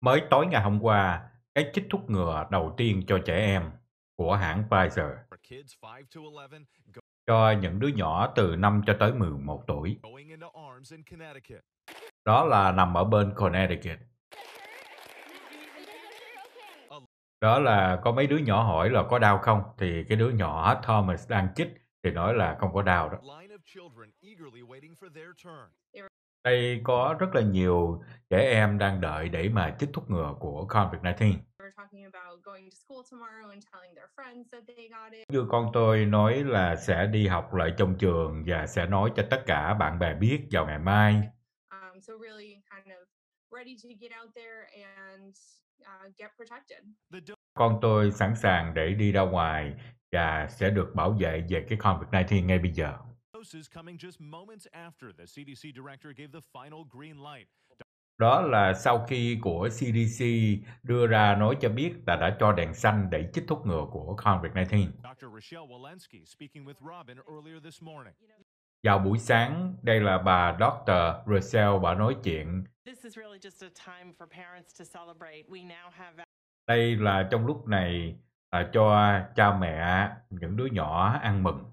Mới tối ngày hôm qua, cái chích thuốc ngừa đầu tiên cho trẻ em của hãng Pfizer cho những đứa nhỏ từ 5 cho tới 11 tuổi. Đó là nằm ở bên Connecticut. Đó là có mấy đứa nhỏ hỏi là có đau không? Thì cái đứa nhỏ Thomas đang chích thì nói là không có đau đó. Đây có rất là nhiều trẻ em đang đợi để mà chích thuốc ngừa của COVID-19. Như con tôi nói là sẽ đi học lại trong trường và sẽ nói cho tất cả bạn bè biết vào ngày mai. Um, uh, con tôi sẵn sàng để đi ra ngoài và sẽ được bảo vệ về cái COVID-19 ngay bây giờ doses coming just moments after the CDC director gave the final green light. Đó là sau khi của CDC đưa ra nói cho biết là đã cho đèn xanh để chích thuốc ngừa của COVID-19. Vào buổi sáng, đây là bà Dr. Russell, bà nói chuyện. Đây là trong lúc này là cho cha mẹ những đứa nhỏ ăn mừng.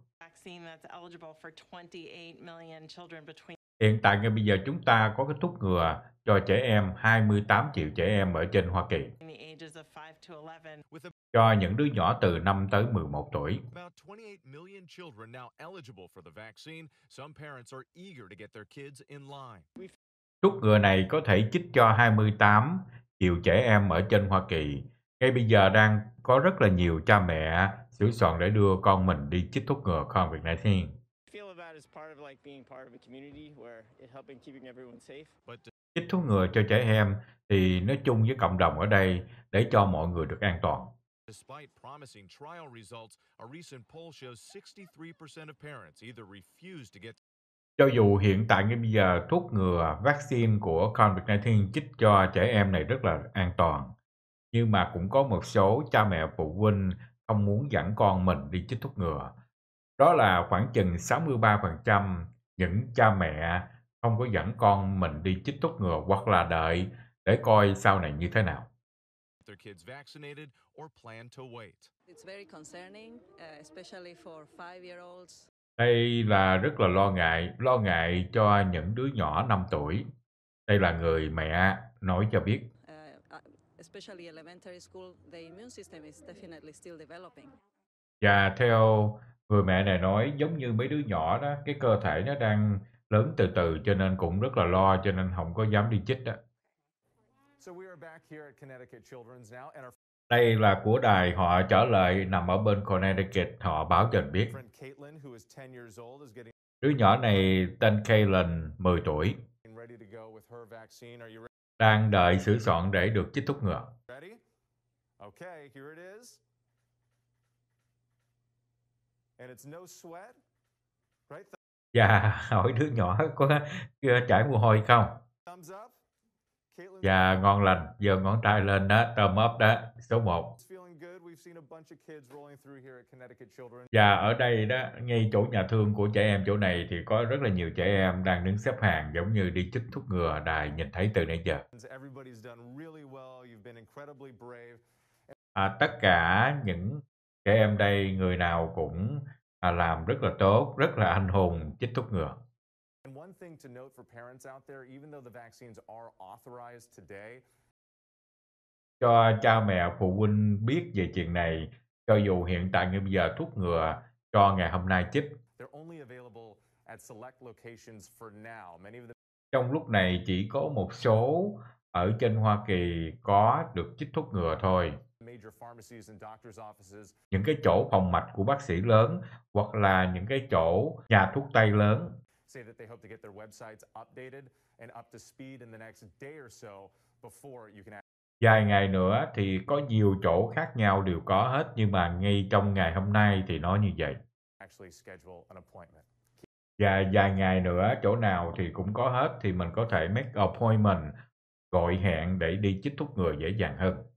Hiện tại ngay bây giờ chúng ta có cái thuốc ngừa cho trẻ em 28 triệu trẻ em ở trên Hoa Kỳ cho những đứa nhỏ từ 5 tới 11 tuổi. Thuốc ngừa này có thể chích cho 28 triệu trẻ em ở trên Hoa Kỳ ngay bây giờ đang có rất là nhiều cha mẹ sửa soạn để đưa con mình đi chích thuốc ngừa COVID-19. Chích thuốc ngừa cho trẻ em thì nói chung với cộng đồng ở đây để cho mọi người được an toàn. Despite promising trial results, a recent poll shows 63% of parents either refuse to get cho dù hiện tại ngay bây giờ thuốc ngừa vaccine của COVID-19 chích cho trẻ em này rất là an toàn, nhưng mà cũng có một số cha mẹ phụ huynh không muốn dẫn con mình đi chích thuốc ngừa. Đó là khoảng chừng 63% những cha mẹ không có dẫn con mình đi chích thuốc ngừa hoặc là đợi để coi sau này như thế nào. Uh, Đây là rất là lo ngại, lo ngại cho những đứa nhỏ 5 tuổi. Đây là người mẹ nói cho biết especially elementary school, the immune system is definitely still developing. Và dạ, theo người mẹ này nói giống như mấy đứa nhỏ đó, cái cơ thể nó đang lớn từ từ cho nên cũng rất là lo cho nên không có dám đi chích đó. Đây là của đài họ trở lại nằm ở bên Connecticut, họ báo cho anh biết. Đứa nhỏ này tên Caitlin 10 tuổi đang đợi sửa soạn để được chích thuốc ngừa. Okay, here it is. And it's no sweat. Right và dạ, hỏi đứa nhỏ có chảy mồ hôi không? Dạ, ngon lành, giờ ngón tay lên đó, thumb up đó, số 1. Và dạ, ở đây đó, ngay chỗ nhà thương của trẻ em chỗ này thì có rất là nhiều trẻ em đang đứng xếp hàng giống như đi chích thuốc ngừa đài nhìn thấy từ nãy giờ. À, tất cả những trẻ em đây người nào cũng à, làm rất là tốt, rất là anh hùng chích thuốc ngừa. And one thing to note for parents out there, even though the vaccines are authorized today, cho cha mẹ phụ huynh biết về chuyện này cho dù hiện tại như bây giờ thuốc ngừa cho ngày hôm nay chích. Trong lúc này chỉ có một số ở trên Hoa Kỳ có được chích thuốc ngừa thôi. Những cái chỗ phòng mạch của bác sĩ lớn hoặc là những cái chỗ nhà thuốc tây lớn dài ngày nữa thì có nhiều chỗ khác nhau đều có hết nhưng mà ngay trong ngày hôm nay thì nó như vậy. Và dài ngày nữa chỗ nào thì cũng có hết thì mình có thể make appointment gọi hẹn để đi chích thuốc ngừa dễ dàng hơn.